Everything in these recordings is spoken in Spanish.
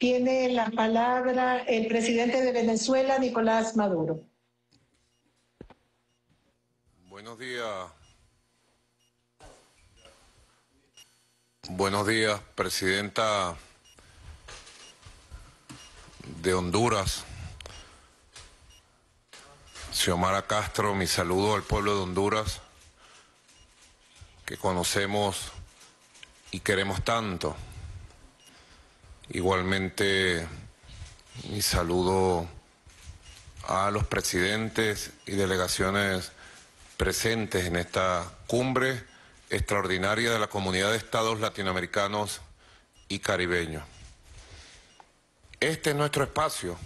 Tiene la palabra el presidente de Venezuela, Nicolás Maduro. Buenos días. Buenos días, presidenta de Honduras. Xiomara Castro, mi saludo al pueblo de Honduras que conocemos y queremos tanto. Igualmente, mi saludo a los presidentes y delegaciones presentes en esta cumbre extraordinaria de la comunidad de estados latinoamericanos y caribeños. Este es nuestro espacio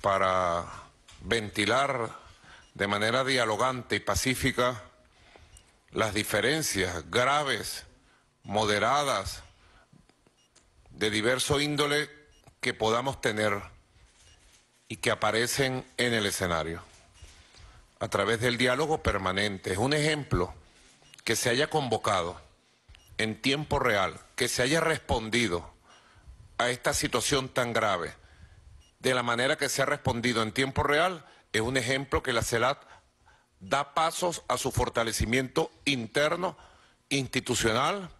para ventilar de manera dialogante y pacífica las diferencias graves, moderadas, de diverso índole que podamos tener y que aparecen en el escenario a través del diálogo permanente. Es un ejemplo que se haya convocado en tiempo real, que se haya respondido a esta situación tan grave de la manera que se ha respondido en tiempo real, es un ejemplo que la CELAT da pasos a su fortalecimiento interno, institucional,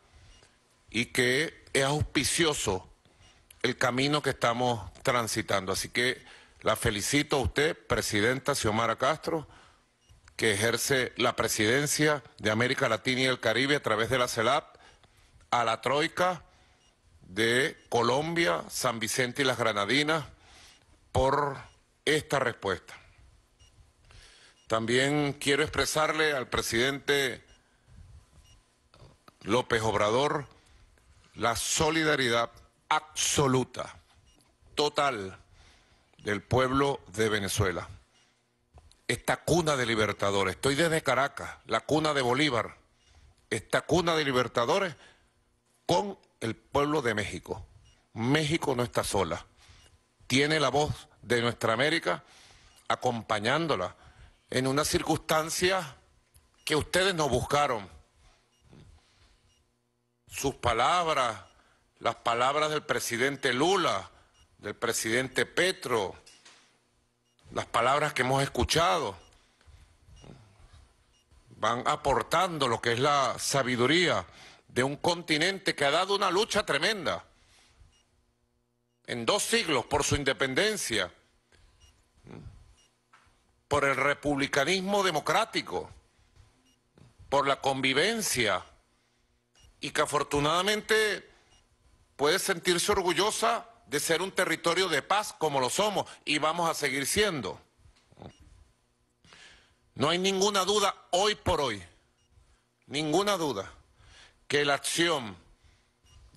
y que es auspicioso el camino que estamos transitando. Así que la felicito a usted, Presidenta Xiomara Castro, que ejerce la presidencia de América Latina y el Caribe a través de la CELAP, a la Troika de Colombia, San Vicente y las Granadinas, por esta respuesta. También quiero expresarle al presidente López Obrador la solidaridad absoluta, total, del pueblo de Venezuela. Esta cuna de libertadores, estoy desde Caracas, la cuna de Bolívar, esta cuna de libertadores con el pueblo de México. México no está sola, tiene la voz de nuestra América acompañándola en una circunstancia que ustedes no buscaron sus palabras, las palabras del presidente Lula, del presidente Petro, las palabras que hemos escuchado, van aportando lo que es la sabiduría de un continente que ha dado una lucha tremenda en dos siglos por su independencia, por el republicanismo democrático, por la convivencia y que afortunadamente puede sentirse orgullosa de ser un territorio de paz como lo somos y vamos a seguir siendo. No hay ninguna duda hoy por hoy, ninguna duda, que la acción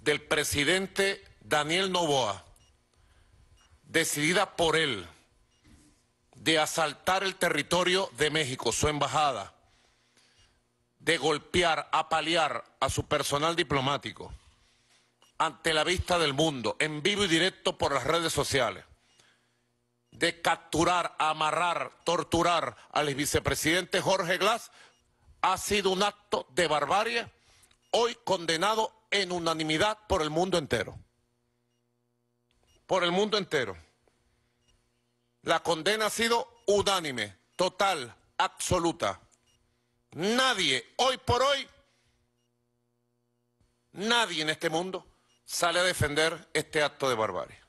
del presidente Daniel Novoa, decidida por él, de asaltar el territorio de México, su embajada, de golpear, apalear a su personal diplomático ante la vista del mundo, en vivo y directo por las redes sociales, de capturar, amarrar, torturar al vicepresidente Jorge Glass, ha sido un acto de barbarie, hoy condenado en unanimidad por el mundo entero. Por el mundo entero. La condena ha sido unánime, total, absoluta. Nadie, hoy por hoy, nadie en este mundo sale a defender este acto de barbarie.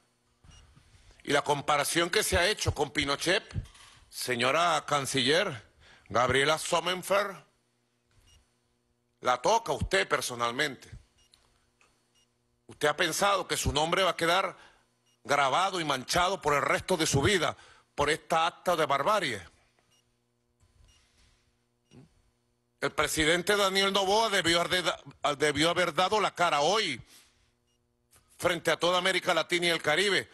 Y la comparación que se ha hecho con Pinochet, señora canciller Gabriela Sommenfer, la toca usted personalmente. Usted ha pensado que su nombre va a quedar grabado y manchado por el resto de su vida por esta acta de barbarie. El presidente Daniel Novoa debió, debió haber dado la cara hoy frente a toda América Latina y el Caribe.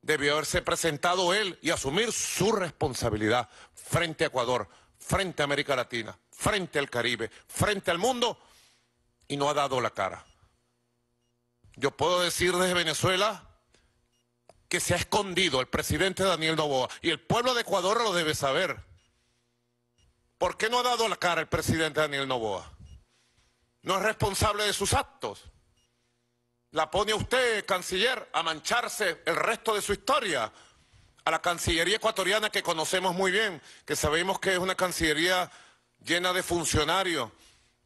Debió haberse presentado él y asumir su responsabilidad frente a Ecuador, frente a América Latina, frente al Caribe, frente al mundo, y no ha dado la cara. Yo puedo decir desde Venezuela que se ha escondido el presidente Daniel Novoa y el pueblo de Ecuador lo debe saber. ¿Por qué no ha dado la cara el presidente Daniel Novoa? No es responsable de sus actos. La pone usted, canciller, a mancharse el resto de su historia a la Cancillería ecuatoriana que conocemos muy bien, que sabemos que es una Cancillería llena de funcionarios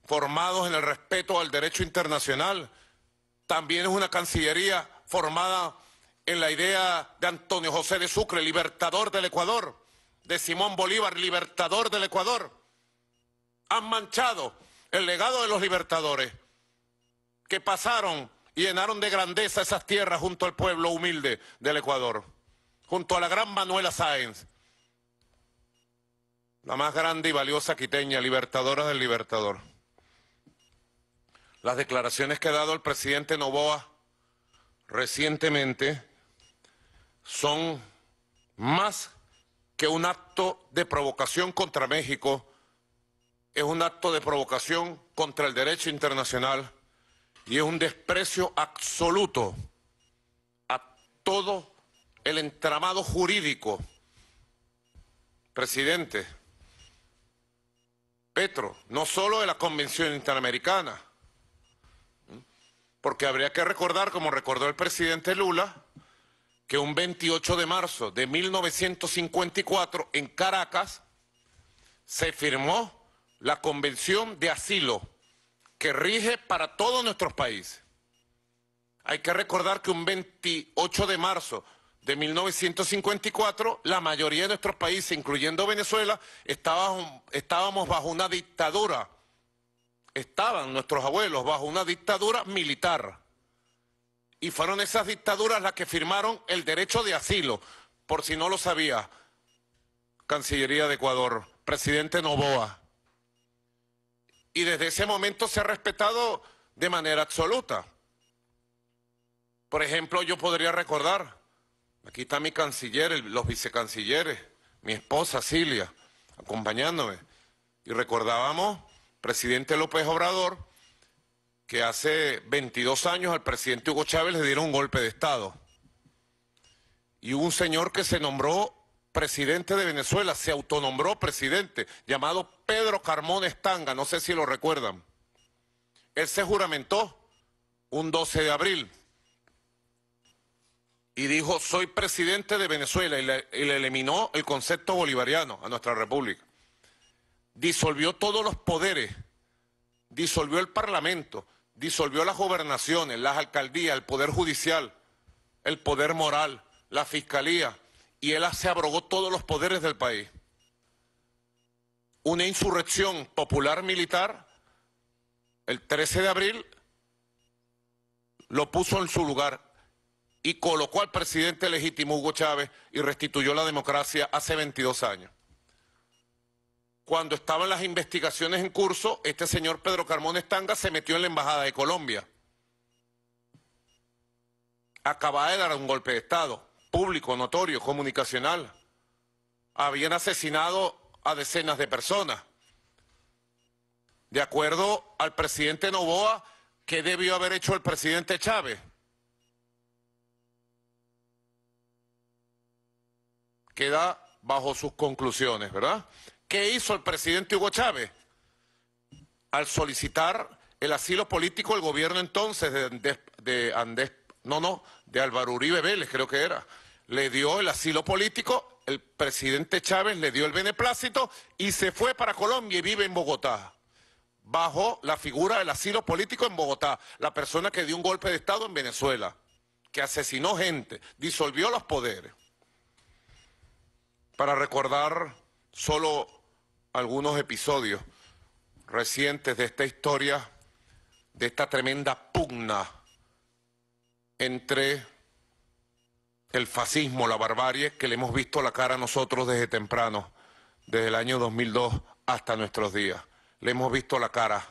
formados en el respeto al derecho internacional. También es una Cancillería formada en la idea de Antonio José de Sucre, libertador del Ecuador de Simón Bolívar, libertador del Ecuador, han manchado el legado de los libertadores que pasaron y llenaron de grandeza esas tierras junto al pueblo humilde del Ecuador, junto a la gran Manuela Sáenz, la más grande y valiosa quiteña, libertadora del libertador. Las declaraciones que ha dado el presidente Novoa recientemente son más que un acto de provocación contra México es un acto de provocación contra el derecho internacional y es un desprecio absoluto a todo el entramado jurídico. Presidente, Petro, no solo de la Convención Interamericana, porque habría que recordar, como recordó el presidente Lula, que un 28 de marzo de 1954 en Caracas se firmó la Convención de Asilo que rige para todos nuestros países. Hay que recordar que un 28 de marzo de 1954, la mayoría de nuestros países, incluyendo Venezuela, estábamos, estábamos bajo una dictadura. Estaban nuestros abuelos bajo una dictadura militar. Y fueron esas dictaduras las que firmaron el derecho de asilo, por si no lo sabía. Cancillería de Ecuador, presidente Novoa. Y desde ese momento se ha respetado de manera absoluta. Por ejemplo, yo podría recordar, aquí está mi canciller, los vicecancilleres, mi esposa Cilia, acompañándome. Y recordábamos, presidente López Obrador, que hace 22 años al presidente Hugo Chávez le dieron un golpe de Estado. Y un señor que se nombró presidente de Venezuela, se autonombró presidente, llamado Pedro Carmón Estanga, no sé si lo recuerdan. Él se juramentó un 12 de abril y dijo, soy presidente de Venezuela, y y le eliminó el concepto bolivariano a nuestra república. Disolvió todos los poderes, disolvió el parlamento, disolvió las gobernaciones, las alcaldías, el poder judicial, el poder moral, la fiscalía, y él se abrogó todos los poderes del país. Una insurrección popular militar, el 13 de abril, lo puso en su lugar y colocó al presidente legítimo Hugo Chávez y restituyó la democracia hace 22 años cuando estaban las investigaciones en curso, este señor Pedro Carmón Estanga se metió en la Embajada de Colombia. Acababa de dar un golpe de Estado, público, notorio, comunicacional. Habían asesinado a decenas de personas. De acuerdo al presidente Novoa, ¿qué debió haber hecho el presidente Chávez? Queda bajo sus conclusiones, ¿verdad? ¿Qué hizo el presidente Hugo Chávez? Al solicitar el asilo político el gobierno entonces de de no, no, de Álvaro Uribe Vélez, creo que era. Le dio el asilo político, el presidente Chávez le dio el beneplácito y se fue para Colombia y vive en Bogotá. Bajo la figura del asilo político en Bogotá, la persona que dio un golpe de Estado en Venezuela, que asesinó gente, disolvió los poderes. Para recordar solo algunos episodios recientes de esta historia, de esta tremenda pugna entre el fascismo, la barbarie, que le hemos visto la cara a nosotros desde temprano, desde el año 2002 hasta nuestros días. Le hemos visto la cara.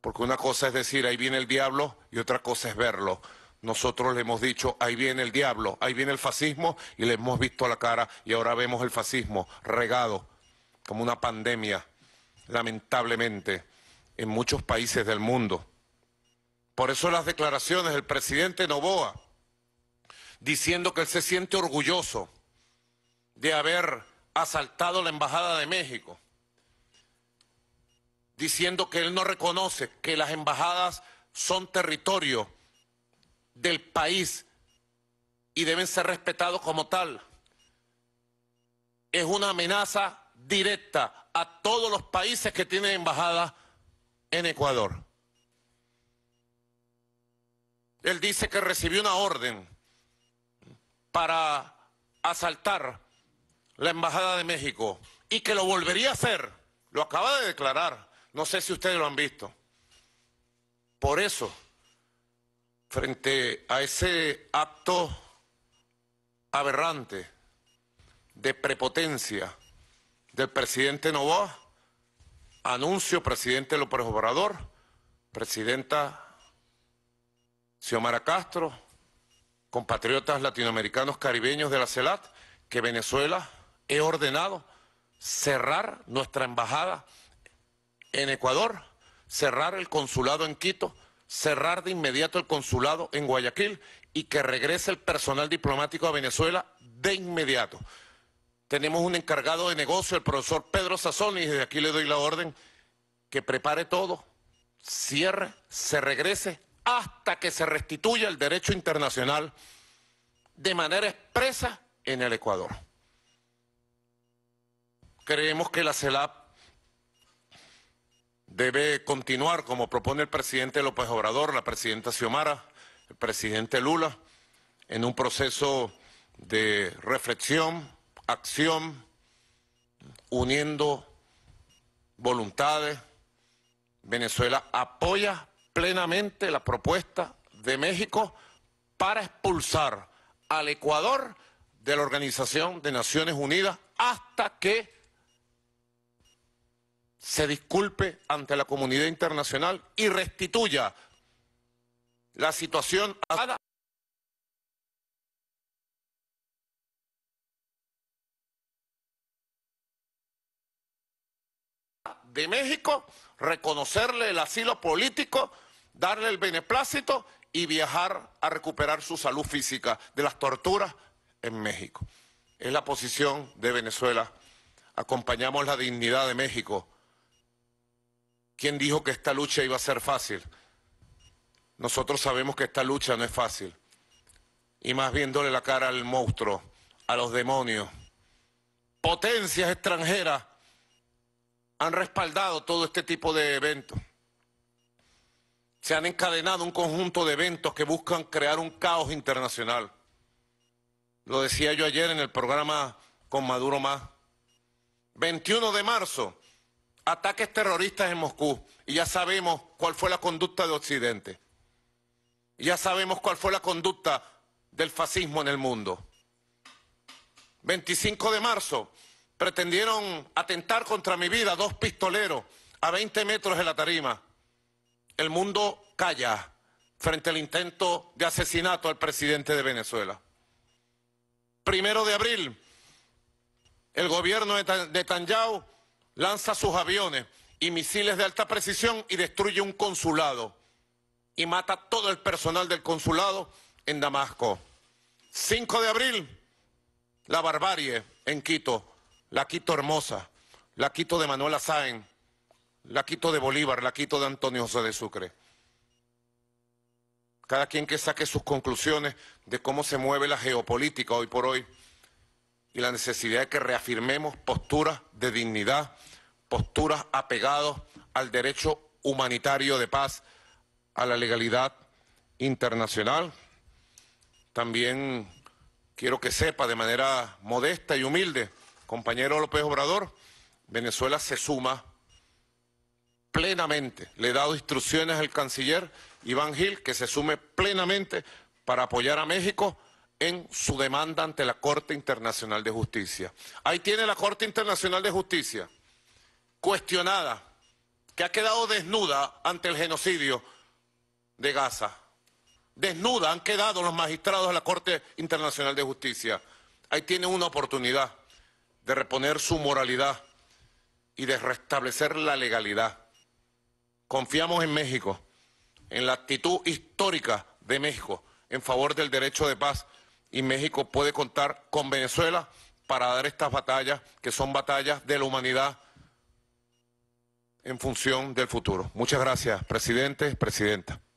Porque una cosa es decir, ahí viene el diablo, y otra cosa es verlo. Nosotros le hemos dicho, ahí viene el diablo, ahí viene el fascismo, y le hemos visto la cara, y ahora vemos el fascismo regado como una pandemia, lamentablemente, en muchos países del mundo. Por eso las declaraciones del presidente Novoa, diciendo que él se siente orgulloso de haber asaltado la Embajada de México, diciendo que él no reconoce que las embajadas son territorio del país y deben ser respetados como tal. Es una amenaza directa a todos los países que tienen embajada en Ecuador. Él dice que recibió una orden para asaltar la Embajada de México y que lo volvería a hacer. Lo acaba de declarar. No sé si ustedes lo han visto. Por eso, frente a ese acto aberrante de prepotencia, del presidente Novoa. Anuncio, presidente López Obrador, presidenta Xiomara Castro, compatriotas latinoamericanos caribeños de la CELAT, que Venezuela he ordenado cerrar nuestra embajada en Ecuador, cerrar el consulado en Quito, cerrar de inmediato el consulado en Guayaquil y que regrese el personal diplomático a Venezuela de inmediato. Tenemos un encargado de negocio, el profesor Pedro Sazón, y desde aquí le doy la orden que prepare todo, cierre, se regrese hasta que se restituya el derecho internacional de manera expresa en el Ecuador. Creemos que la CELAP debe continuar como propone el presidente López Obrador, la presidenta Xiomara, el presidente Lula, en un proceso de reflexión, acción, uniendo voluntades. Venezuela apoya plenamente la propuesta de México para expulsar al Ecuador de la Organización de Naciones Unidas hasta que se disculpe ante la comunidad internacional y restituya la situación de México, reconocerle el asilo político, darle el beneplácito y viajar a recuperar su salud física de las torturas en México. Es la posición de Venezuela. Acompañamos la dignidad de México. ¿Quién dijo que esta lucha iba a ser fácil? Nosotros sabemos que esta lucha no es fácil. Y más viéndole la cara al monstruo, a los demonios, potencias extranjeras han respaldado todo este tipo de eventos. Se han encadenado un conjunto de eventos que buscan crear un caos internacional. Lo decía yo ayer en el programa con Maduro Más. 21 de marzo, ataques terroristas en Moscú. Y ya sabemos cuál fue la conducta de Occidente. ya sabemos cuál fue la conducta del fascismo en el mundo. 25 de marzo, pretendieron atentar contra mi vida dos pistoleros a 20 metros de la tarima. El mundo calla frente al intento de asesinato al presidente de Venezuela. Primero de abril, el gobierno de Tanjao lanza sus aviones y misiles de alta precisión y destruye un consulado y mata todo el personal del consulado en Damasco. 5 de abril, la barbarie en Quito la quito hermosa, la quito de Manuela Azaen, la quito de Bolívar, la quito de Antonio José de Sucre. Cada quien que saque sus conclusiones de cómo se mueve la geopolítica hoy por hoy y la necesidad de que reafirmemos posturas de dignidad, posturas apegadas al derecho humanitario de paz, a la legalidad internacional. También quiero que sepa de manera modesta y humilde compañero López Obrador, Venezuela se suma plenamente. Le he dado instrucciones al canciller Iván Gil que se sume plenamente para apoyar a México en su demanda ante la Corte Internacional de Justicia. Ahí tiene la Corte Internacional de Justicia, cuestionada, que ha quedado desnuda ante el genocidio de Gaza. Desnuda han quedado los magistrados de la Corte Internacional de Justicia. Ahí tiene una oportunidad de reponer su moralidad y de restablecer la legalidad. Confiamos en México, en la actitud histórica de México en favor del derecho de paz y México puede contar con Venezuela para dar estas batallas que son batallas de la humanidad en función del futuro. Muchas gracias, presidente, presidenta.